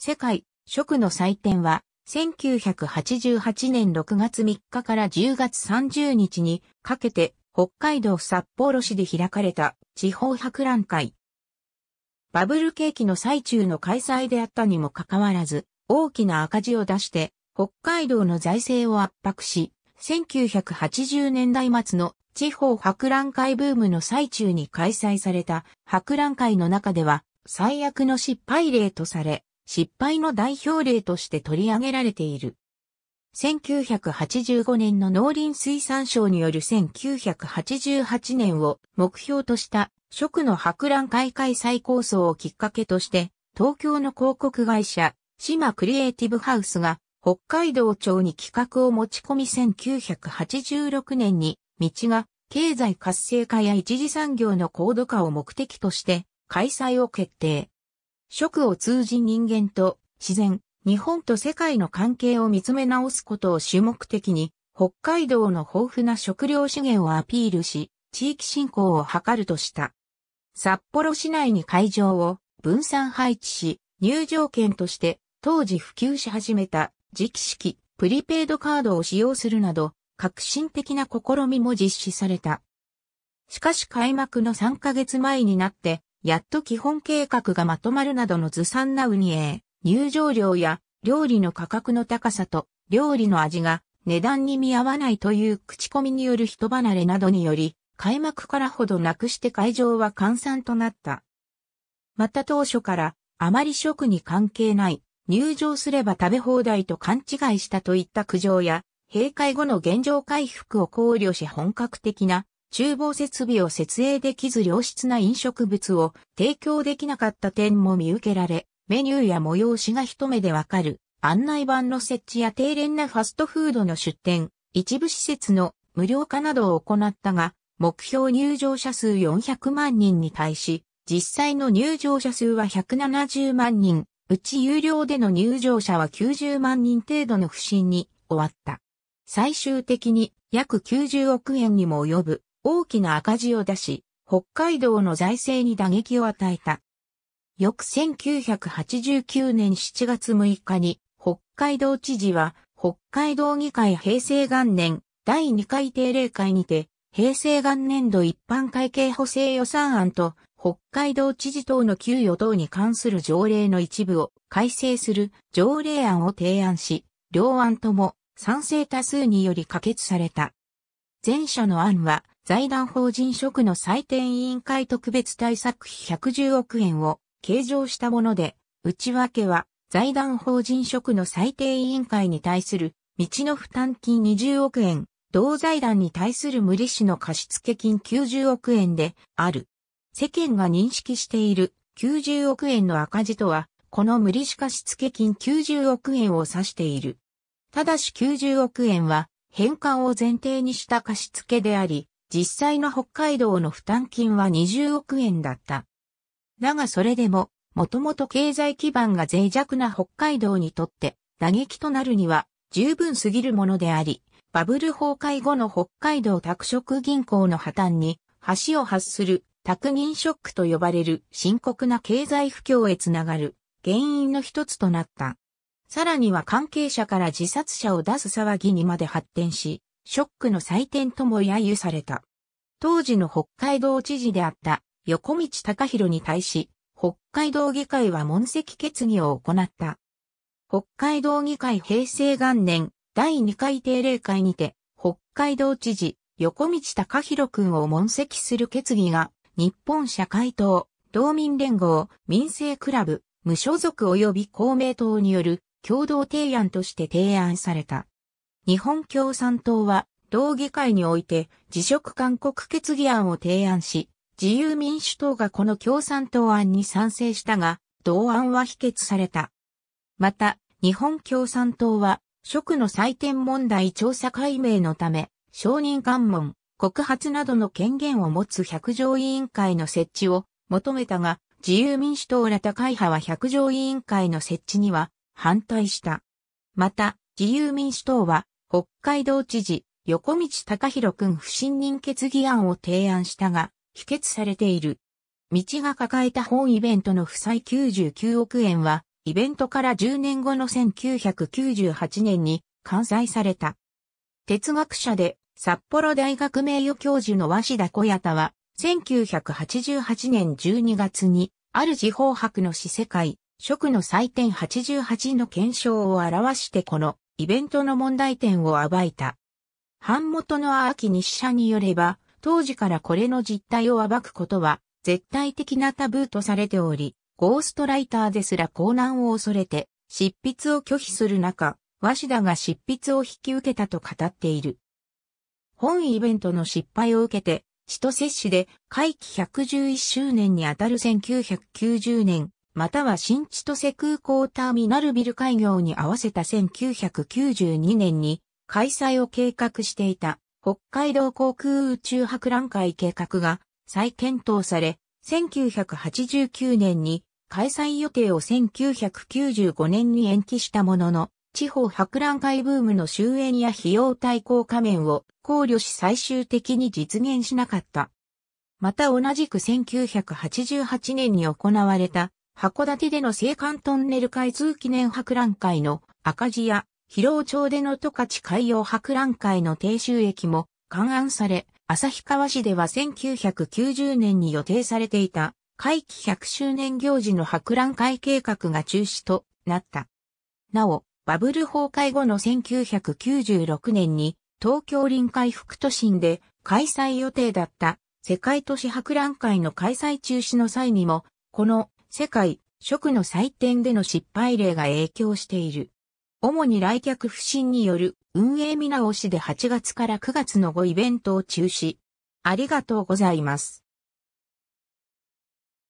世界食の祭典は、1988年6月3日から10月30日にかけて北海道札幌市で開かれた地方博覧会。バブル景気の最中の開催であったにもかかわらず、大きな赤字を出して北海道の財政を圧迫し、1980年代末の地方博覧会ブームの最中に開催された博覧会の中では最悪の失敗例とされ、失敗の代表例として取り上げられている。1985年の農林水産省による1988年を目標とした食の博覧会開催構想をきっかけとして、東京の広告会社、島クリエイティブハウスが北海道庁に企画を持ち込み1986年に、道が経済活性化や一次産業の高度化を目的として開催を決定。食を通じ人間と自然、日本と世界の関係を見つめ直すことを主目的に、北海道の豊富な食料資源をアピールし、地域振興を図るとした。札幌市内に会場を分散配置し、入場券として当時普及し始めた磁期式プリペイドカードを使用するなど、革新的な試みも実施された。しかし開幕の3ヶ月前になって、やっと基本計画がまとまるなどのずさんなウニエー、入場料や料理の価格の高さと料理の味が値段に見合わないという口コミによる人離れなどにより、開幕からほどなくして会場は閑散となった。また当初から、あまり食に関係ない、入場すれば食べ放題と勘違いしたといった苦情や、閉会後の現状回復を考慮し本格的な厨房設備を設営できず良質な飲食物を提供できなかった点も見受けられ、メニューや催しが一目でわかる、案内板の設置や低廉なファストフードの出店、一部施設の無料化などを行ったが、目標入場者数400万人に対し、実際の入場者数は170万人、うち有料での入場者は90万人程度の不振に終わった。最終的に約90億円にも及ぶ大きな赤字を出し、北海道の財政に打撃を与えた。翌1989年7月6日に、北海道知事は、北海道議会平成元年第2回定例会にて、平成元年度一般会計補正予算案と、北海道知事等の給与等に関する条例の一部を改正する条例案を提案し、両案とも賛成多数により可決された。前者の案は財団法人職の採点委員会特別対策費110億円を計上したもので、内訳は財団法人職の最低委員会に対する道の負担金20億円、同財団に対する無利子の貸付金90億円である。世間が認識している90億円の赤字とは、この無利子貸付金90億円を指している。ただし90億円は返還を前提にした貸付であり、実際の北海道の負担金は20億円だった。だがそれでも、もともと経済基盤が脆弱な北海道にとって打撃となるには十分すぎるものであり、バブル崩壊後の北海道拓殖銀行の破綻に橋を発する拓銀ショックと呼ばれる深刻な経済不況へつながる原因の一つとなった。さらには関係者から自殺者を出す騒ぎにまで発展し、ショックの祭典とも揶揄された。当時の北海道知事であった横道隆弘に対し、北海道議会は問責決議を行った。北海道議会平成元年第2回定例会にて、北海道知事横道隆弘君を問責する決議が、日本社会党、道民連合、民政クラブ、無所属及び公明党による共同提案として提案された。日本共産党は、同議会において辞職勧告決議案を提案し、自由民主党がこの共産党案に賛成したが、同案は否決された。また、日本共産党は、職の採点問題調査解明のため、承認喚問、告発などの権限を持つ百条委員会の設置を求めたが、自由民主党ら高い派は百条委員会の設置には反対した。また、自由民主党は北海道知事、横道隆弘君不信任決議案を提案したが、否決されている。道が抱えた本イベントの負債99億円は、イベントから10年後の1998年に完済された。哲学者で札幌大学名誉教授の鷲田小谷田は、1988年12月に、ある地方博の死世界、職の祭典88の検証を表してこのイベントの問題点を暴いた。版元の秋西社によれば、当時からこれの実態を暴くことは、絶対的なタブーとされており、ゴーストライターですら高難を恐れて、執筆を拒否する中、鷲田が執筆を引き受けたと語っている。本イベントの失敗を受けて、千歳市で会期111周年にあたる1990年、または新千歳空港ターミナルビル開業に合わせた1992年に開催を計画していた北海道航空宇宙博覧会計画が再検討され、1989年に開催予定を1995年に延期したものの、地方博覧会ブームの終焉や費用対効果面を考慮し最終的に実現しなかった。また同じく1988年に行われた函館での青函トンネル開通記念博覧会の赤字や、広尾町での十勝海洋博覧会の定収益も勘案され、旭川市では1990年に予定されていた会期100周年行事の博覧会計画が中止となった。なお、バブル崩壊後の1996年に東京臨海副都心で開催予定だった世界都市博覧会の開催中止の際にも、この世界、食の祭典での失敗例が影響している。主に来客不振による運営見直しで8月から9月の5イベントを中止。ありがとうございます。